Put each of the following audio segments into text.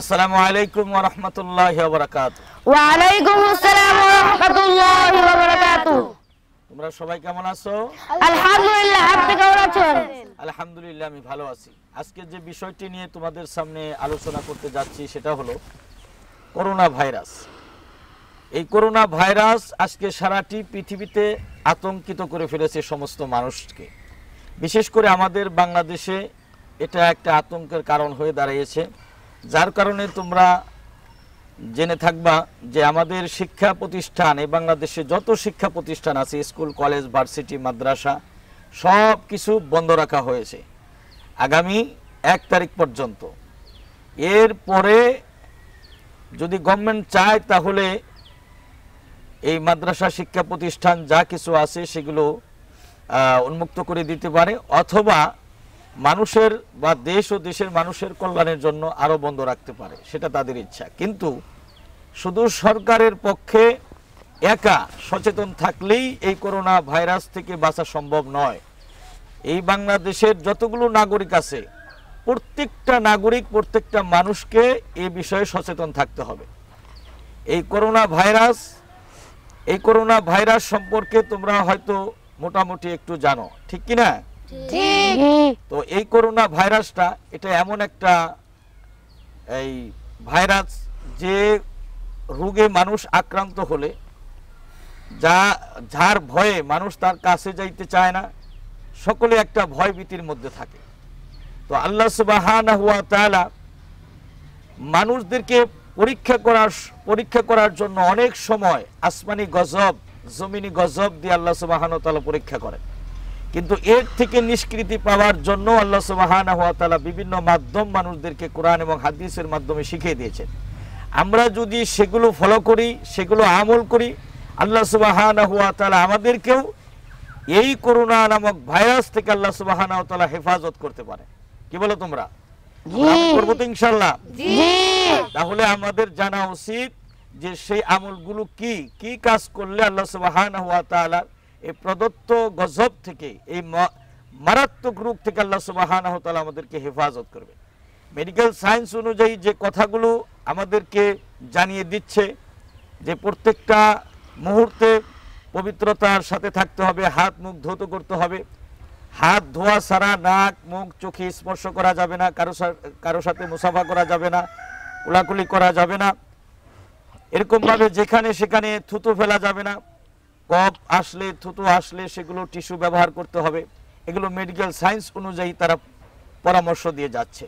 আসসালামু আলাইকুম ওয়া রাহমাতুল্লাহি ওয়া বারাকাতুহু ওয়া আলাইকুম আসসালাম ওয়া রাহমাতুল্লাহি ওয়া তোমরা সবাই কেমন আছো আলহামদুলিল্লাহ আপনি কেমন আছেন আলহামদুলিল্লাহ আমি ভালো আছি আজকে যে বিষয়টি নিয়ে তোমাদের সামনে আলোচনা করতে যাচ্ছি সেটা হলো করোনা ভাইরাস এই করোনা ভাইরাস আজকে সারাটি পৃথিবীতে আতঙ্কিত করে ফেলেছে সমস্ত মানুষকে বিশেষ করে আমাদের বাংলাদেশে এটা একটা আতঙ্কের কারণ হয়ে দাঁড়িয়েছে যার কারণে তোমরা জেনে থাকবা যে আমাদের শিক্ষা প্রতিষ্ঠান এই বাংলাদেশে যত শিক্ষা প্রতিষ্ঠান আছে স্কুল কলেজ ভার্সিটি মাদ্রাসা সব কিছু বন্ধ রাখা হয়েছে আগামী এক তারিখ পর্যন্ত এর পরে যদি গভর্নমেন্ট চায় তাহলে এই মাদ্রাসা শিক্ষা প্রতিষ্ঠান যা কিছু আছে সেগুলো উন্মুক্ত করে দিতে পারে অথবা মানুষের বা দেশ ও দেশের মানুষের কল্যাণের জন্য আরও বন্ধ রাখতে পারে সেটা তাদের ইচ্ছা কিন্তু শুধু সরকারের পক্ষে একা সচেতন থাকলেই এই করোনা ভাইরাস থেকে বাঁচা সম্ভব নয় এই বাংলাদেশের যতগুলো নাগরিক আছে প্রত্যেকটা নাগরিক প্রত্যেকটা মানুষকে এ বিষয়ে সচেতন থাকতে হবে এই করোনা ভাইরাস এই করোনা ভাইরাস সম্পর্কে তোমরা হয়তো মোটামুটি একটু জানো ঠিক কিনা তো এই করোনা ভাইরাসটা এটা এমন একটা এই ভাইরাস যে রোগে মানুষ আক্রান্ত হলে যা যার ভয়ে মানুষ তার কাছে যাইতে চায় না সকলে একটা ভয় ভীতির মধ্যে থাকে তো আল্লাহ মানুষদেরকে পরীক্ষা করার পরীক্ষা করার জন্য অনেক সময় আসমানি গজব জমিনি গজব দিয়ে আল্লাহ সুবাহান তালা পরীক্ষা করেন কিন্তু এর থেকে নিষ্কৃতি পাওয়ার জন্য আল্লাহ সুবাহান হওয়া বিভিন্ন মাধ্যম মানুষদেরকে কোরআন এবং হাদিসের মাধ্যমে শিখিয়ে দিয়েছেন আমরা যদি সেগুলো ফলো করি সেগুলো আমল করি আল্লাহ সুবাহান হওয়া আমাদেরকেও এই করোনা নামক ভাইরাস থেকে আল্লাহ সুবাহান তালা হেফাজত করতে পারে কি বলো তোমরা করবো তো ইনশাল্লাহ তাহলে আমাদের জানা উচিত যে সেই আমলগুলো কি কি কাজ করলে আল্লাহ সুবাহান হওয়া এই প্রদত্ত গজব থেকে এই মারাত্মক রূপ থেকে আল্লাহ সুবাহান আমাদেরকে হেফাজত করবে মেডিকেল সায়েন্স অনুযায়ী যে কথাগুলো আমাদেরকে জানিয়ে দিচ্ছে যে প্রত্যেকটা মুহূর্তে পবিত্রতার সাথে থাকতে হবে হাত মুখ ধৌত করতে হবে হাত ধোয়া সারা নাক মুখ চোখে স্পর্শ করা যাবে না কারো কারো সাথে মুসাফা করা যাবে না কোলাকুলি করা যাবে না এরকমভাবে যেখানে সেখানে থুতু ফেলা যাবে না কক আসলে থুতু আসলে সেগুলো টিস্যু ব্যবহার করতে হবে এগুলো মেডিকেল সায়েন্স অনুযায়ী তারা পরামর্শ দিয়ে যাচ্ছে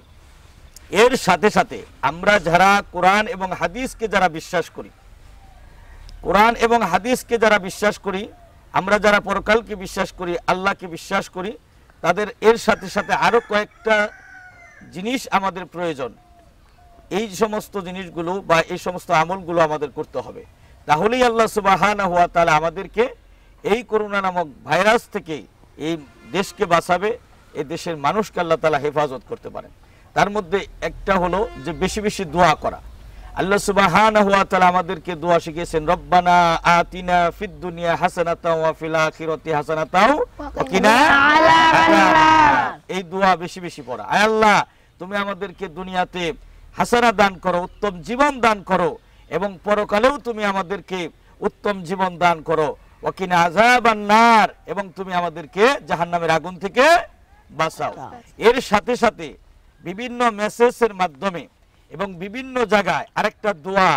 এর সাথে সাথে আমরা যারা কোরআন এবং হাদিসকে যারা বিশ্বাস করি কোরআন এবং হাদিসকে যারা বিশ্বাস করি আমরা যারা পরকালকে বিশ্বাস করি আল্লাহকে বিশ্বাস করি তাদের এর সাথে সাথে আরও কয়েকটা জিনিস আমাদের প্রয়োজন এই সমস্ত জিনিসগুলো বা এই সমস্ত আমলগুলো আমাদের করতে হবে তাহলেই আল্লাহ সুবাহানা হওয়া তাহলে আমাদেরকে এই করোনা নামক ভাইরাস থেকে এই দেশকে বাঁচাবে এই দেশের মানুষকে আল্লাহ তালা হেফাজত করতে পারেন তার মধ্যে একটা হলো যে বেশি বেশি দোয়া করা আল্লাহ সুবাহান হুয়া তালা আমাদেরকে দোয়া শিখিয়েছেন রব্বানা আতিনা ফিদ দুনিয়া হাসানাতাও ওয়া ফিল হাসানাতাও কিনা এই দোয়া বেশি বেশি পড়া আয় আল্লাহ তুমি আমাদেরকে দুনিয়াতে হাসানা দান করো উত্তম জীবন দান করো এবং পরকালেও তুমি আমাদেরকে উত্তম জীবন দান করো ওকিনে আজাব নার এবং তুমি আমাদেরকে জাহান্নামের আগুন থেকে বাঁচাও এর সাথে সাথে বিভিন্ন মেসেজের মাধ্যমে এবং বিভিন্ন জায়গায় আরেকটা দোয়া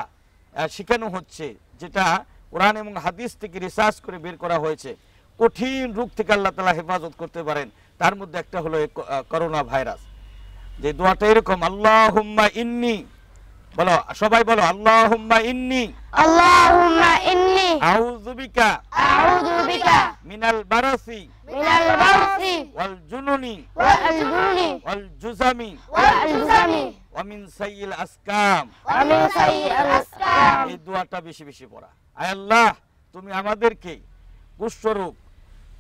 শেখানো হচ্ছে যেটা কোরআন এবং হাদিস থেকে রিসার্চ করে বের করা হয়েছে কঠিন রোগ থেকে আল্লাহ তালা হেফাজত করতে পারেন তার মধ্যে একটা হলো করোনা ভাইরাস যে দোয়াটা এরকম আল্লাহ ইন্নি বলো সবাই বলো ইন্নি আল্লাহ তুমি আমাদেরকে কুষ্ঠরোগ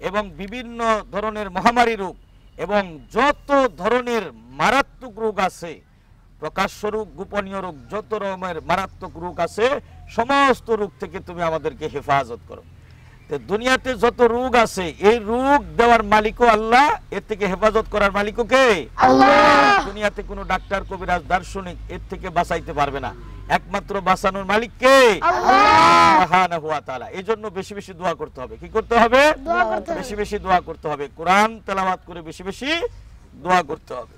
এবং বিভিন্ন ধরনের মহামারী রোগ এবং যত ধরনের মারাত্মক রোগ আছে প্রকাশ্য রোগ গোপনীয় রোগ যত রকমের মারাত্মক রোগ আছে সমস্ত রোগ থেকে তুমি আমাদেরকে হেফাজত করো তো দুনিয়াতে যত রোগ আছে এই রোগ দেওয়ার মালিকও আল্লাহ এর থেকে হেফাজত করার মালিকও কে দুনিয়াতে কোনো ডাক্তার কবিরাজ দার্শনিক এর থেকে বাঁচাইতে পারবে না একমাত্র বাঁচানোর মালিক কে এই জন্য বেশি বেশি দোয়া করতে হবে কি করতে হবে বেশি বেশি দোয়া করতে হবে কোরআন তেলাবাদ করে বেশি বেশি দোয়া করতে হবে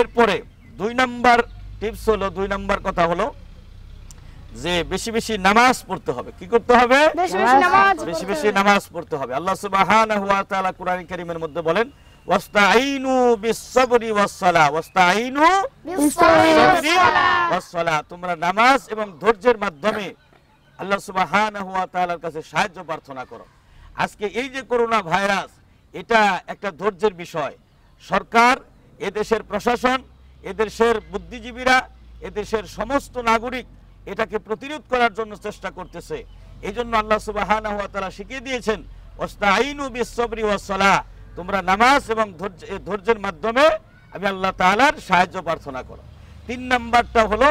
এরপরে দুই নাম্বার টিপস হলো দুই নাম্বার কথা হলো যে বেশি বেশি নামাজ পড়তে হবে কি করতে হবে বেশি বেশি নামাজ পড়তে হবে আল্লাহ সুবহানাহু কোরআন কারিমের মধ্যে বলেন তোমরা নামাজ এবং ধৈর্যের মাধ্যমে আল্লাহ সুবহানাহু কাছে সাহায্য প্রার্থনা করো আজকে এই যে করোনা ভাইরাস এটা একটা ধৈর্যের বিষয় সরকার এদেশের প্রশাসন এদেশের বুদ্ধিজীবীরা এদেশের সমস্ত নাগরিক এটাকে প্রতিরোধ করার জন্য চেষ্টা করতেছে এই জন্য আল্লাহ সুবাহানা তারা শিখিয়ে দিয়েছেন ওস্তাইনু বিশ্বরি ওয়াসলা তোমরা নামাজ এবং ধৈর্যের মাধ্যমে আমি আল্লাহ তালার সাহায্য প্রার্থনা করো তিন নাম্বারটা হলো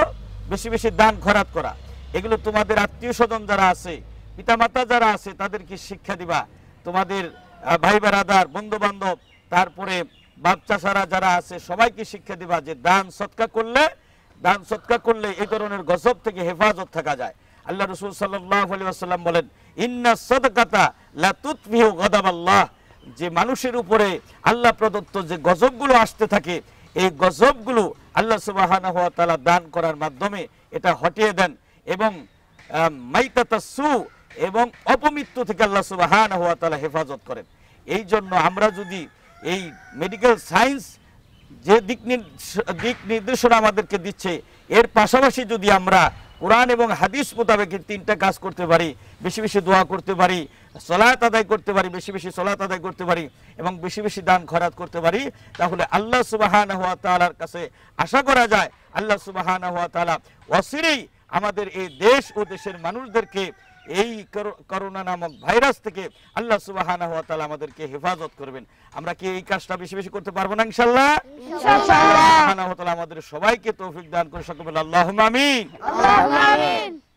বেশি বেশি দান খরাত করা এগুলো তোমাদের আত্মীয় স্বজন যারা আছে পিতামাতা যারা আছে তাদেরকে শিক্ষা দিবা তোমাদের ভাই বারাদার বন্ধু বান্ধব তারপরে বাচ্চা চাষারা যারা আছে সবাইকে শিক্ষা দিবা যে দান সৎকা করলে দান সৎকা করলে এই ধরনের গজব থেকে হেফাজত থাকা যায় আল্লাহ রসুল সাল্লাম বলেন ইন্না সদকাতা লাতুৎভিহ গদাব আল্লাহ যে মানুষের উপরে আল্লাহ প্রদত্ত যে গজবগুলো আসতে থাকে এই গজবগুলো আল্লাহ সুবাহানা হওয়া তালা দান করার মাধ্যমে এটা হটিয়ে দেন এবং মাইতাতা সু এবং অপমৃত্যু থেকে আল্লাহ সুবাহানা হওয়া তালা হেফাজত করেন এই জন্য আমরা যদি এই মেডিকেল সায়েন্স যে দিক দিক নির্দেশনা আমাদেরকে দিচ্ছে এর পাশাপাশি যদি আমরা কোরআন এবং হাদিস মোতাবেক তিনটা কাজ করতে পারি বেশি বেশি দোয়া করতে পারি সলাত আদায় করতে পারি বেশি বেশি সলাত আদায় করতে পারি এবং বেশি বেশি দান খরাত করতে পারি তাহলে আল্লাহ সুবাহান হওয়া তালার কাছে আশা করা যায় আল্লাহ সুবাহান হওয়া তালা অসিরেই আমাদের এই দেশ ও দেশের মানুষদেরকে এই করোনা নামক ভাইরাস থেকে আল্লাহ সুবাহ আমাদেরকে হেফাজত করবেন আমরা কি এই কাজটা বেশি বেশি করতে পারবো না ইনশাল্লাহ আমাদের সবাইকে তৌফিক দান করে সকল আল্লাহ আমিন